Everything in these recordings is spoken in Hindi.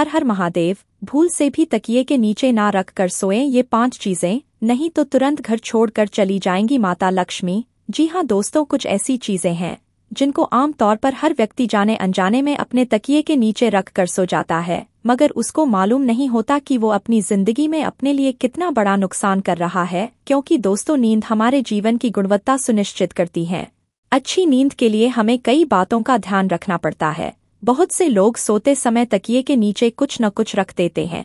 हर हर महादेव भूल से भी तकिए के नीचे ना रख कर सोएं ये पांच चीज़ें नहीं तो तुरंत घर छोड़कर चली जाएंगी माता लक्ष्मी जी हाँ दोस्तों कुछ ऐसी चीज़ें हैं जिनको आमतौर पर हर व्यक्ति जाने अनजाने में अपने तकिए के नीचे रख कर सो जाता है मगर उसको मालूम नहीं होता कि वो अपनी जिंदगी में अपने लिए कितना बड़ा नुकसान कर रहा है क्योंकि दोस्तों नींद हमारे जीवन की गुणवत्ता सुनिश्चित करती है अच्छी नींद के लिए हमें कई बातों का ध्यान रखना पड़ता है बहुत से लोग सोते समय तकिए के नीचे कुछ न कुछ रख देते हैं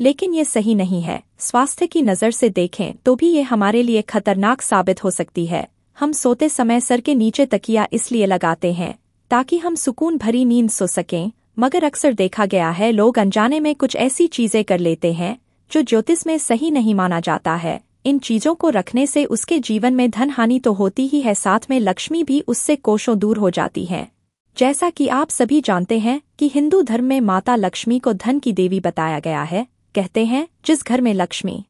लेकिन ये सही नहीं है स्वास्थ्य की नज़र से देखें तो भी ये हमारे लिए खतरनाक साबित हो सकती है हम सोते समय सर के नीचे तकिया इसलिए लगाते हैं ताकि हम सुकून भरी नींद सो सकें मगर अक्सर देखा गया है लोग अनजाने में कुछ ऐसी चीज़ें कर लेते हैं जो ज्योतिष में सही नहीं माना जाता है इन चीज़ों को रखने से उसके जीवन में धन हानि तो होती ही है साथ में लक्ष्मी भी उससे कोशों दूर हो जाती है जैसा कि आप सभी जानते हैं कि हिंदू धर्म में माता लक्ष्मी को धन की देवी बताया गया है कहते हैं जिस घर में लक्ष्मी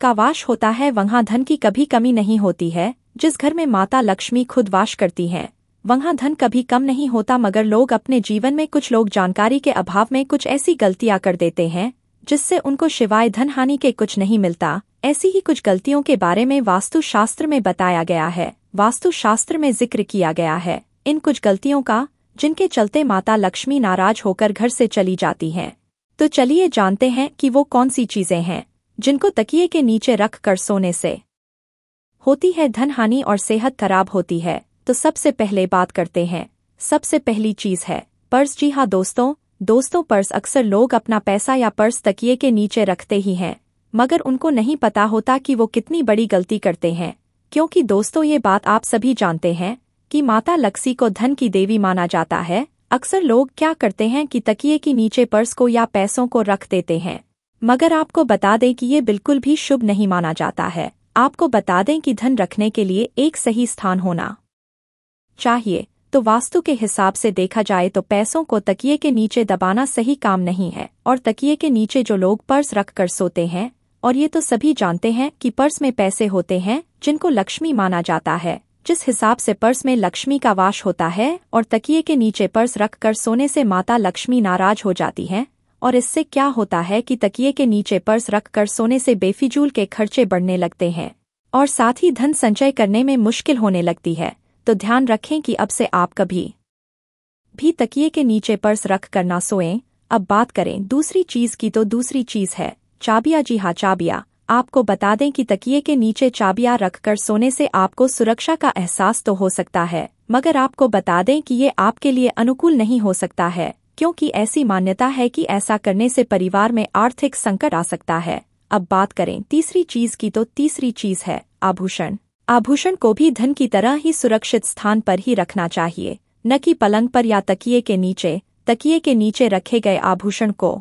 का वास होता है वहाँ धन की कभी कमी नहीं होती है जिस घर में माता लक्ष्मी खुद वास करती हैं वहाँ धन कभी कम नहीं होता मगर लोग अपने जीवन में कुछ लोग जानकारी के अभाव में कुछ ऐसी गलतियाँ कर देते हैं जिससे उनको शिवाय धन हानि के कुछ नहीं मिलता ऐसी ही कुछ गलतियों के बारे में वास्तुशास्त्र में बताया गया है वास्तुशास्त्र में जिक्र किया गया है इन कुछ गलतियों का जिनके चलते माता लक्ष्मी नाराज होकर घर से चली जाती हैं तो चलिए जानते हैं कि वो कौन सी चीज़ें हैं जिनको तकिए के नीचे रख कर सोने से होती है धन हानि और सेहत खराब होती है तो सबसे पहले बात करते हैं सबसे पहली चीज़ है पर्स जी हाँ दोस्तों दोस्तों पर्स अक्सर लोग अपना पैसा या पर्स तकिए के नीचे रखते ही हैं मगर उनको नहीं पता होता कि वो कितनी बड़ी गलती करते हैं क्योंकि दोस्तों ये बात आप सभी जानते हैं कि माता लक्सी को धन की देवी माना जाता है अक्सर लोग क्या करते हैं कि तकिए के नीचे पर्स को या पैसों को रख देते हैं मगर आपको बता दें कि ये बिल्कुल भी शुभ नहीं माना जाता है आपको बता दें कि धन रखने के लिए एक सही स्थान होना चाहिए तो वास्तु के हिसाब से देखा जाए तो पैसों को तकिए के नीचे दबाना सही काम नहीं है और तकिए के नीचे जो लोग पर्स रख कर सोते हैं और ये तो सभी जानते हैं कि पर्स में पैसे होते हैं जिनको लक्ष्मी माना जाता है जिस हिसाब से पर्स में लक्ष्मी का वास होता है और तकिए के नीचे पर्स रखकर सोने से माता लक्ष्मी नाराज हो जाती हैं और इससे क्या होता है कि तकिए के नीचे पर्स रखकर सोने से बेफिजूल के खर्चे बढ़ने लगते हैं और साथ ही धन संचय करने में मुश्किल होने लगती है तो ध्यान रखें कि अब से आप कभी भी तकिए के नीचे पर्स रख कर ना सोएं अब बात करें दूसरी चीज़ की तो दूसरी चीज़ है चाबिया जी हाँ चाबिया आपको बता दें कि तकिए के नीचे चाबियां रखकर सोने से आपको सुरक्षा का एहसास तो हो सकता है मगर आपको बता दें कि ये आपके लिए अनुकूल नहीं हो सकता है क्योंकि ऐसी मान्यता है कि ऐसा करने से परिवार में आर्थिक संकट आ सकता है अब बात करें तीसरी चीज की तो तीसरी चीज है आभूषण आभूषण को भी धन की तरह ही सुरक्षित स्थान पर ही रखना चाहिए न कि पलंग पर या तकिए के नीचे तकिए के नीचे रखे गए आभूषण को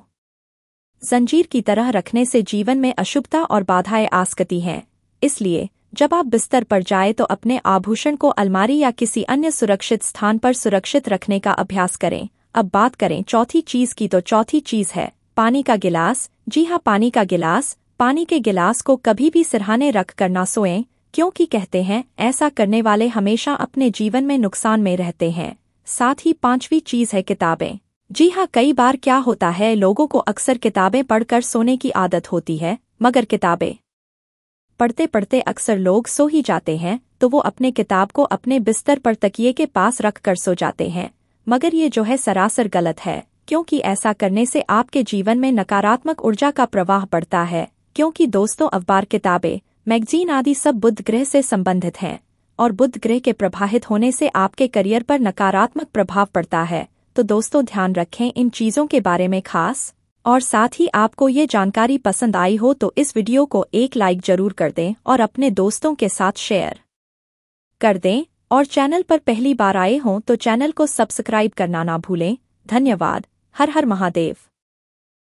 जंजीर की तरह रखने से जीवन में अशुभता और बाधाएं आ सकती हैं इसलिए जब आप बिस्तर पर जाए तो अपने आभूषण को अलमारी या किसी अन्य सुरक्षित स्थान पर सुरक्षित रखने का अभ्यास करें अब बात करें चौथी चीज की तो चौथी चीज है पानी का गिलास जी हाँ पानी का गिलास पानी के गिलास को कभी भी सिरहाने रख कर ना सोए क्योंकि कहते हैं ऐसा करने वाले हमेशा अपने जीवन में नुकसान में रहते हैं साथ ही पांचवी चीज है किताबें जी हाँ कई बार क्या होता है लोगों को अक्सर किताबें पढ़कर सोने की आदत होती है मगर किताबें पढ़ते पढ़ते अक्सर लोग सो ही जाते हैं तो वो अपने किताब को अपने बिस्तर पर तकिए के पास रख कर सो जाते हैं मगर ये जो है सरासर गलत है क्योंकि ऐसा करने से आपके जीवन में नकारात्मक ऊर्जा का प्रवाह बढ़ता है क्योंकि दोस्तों अखबार किताबें मैगजीन आदि सब बुद्ध ग्रह से संबंधित हैं और बुद्ध ग्रह के प्रभावित होने से आपके करियर पर नकारात्मक प्रभाव पड़ता है तो दोस्तों ध्यान रखें इन चीज़ों के बारे में खास और साथ ही आपको ये जानकारी पसंद आई हो तो इस वीडियो को एक लाइक जरूर कर दें और अपने दोस्तों के साथ शेयर कर दें और चैनल पर पहली बार आए हों तो चैनल को सब्सक्राइब करना ना भूलें धन्यवाद हर हर महादेव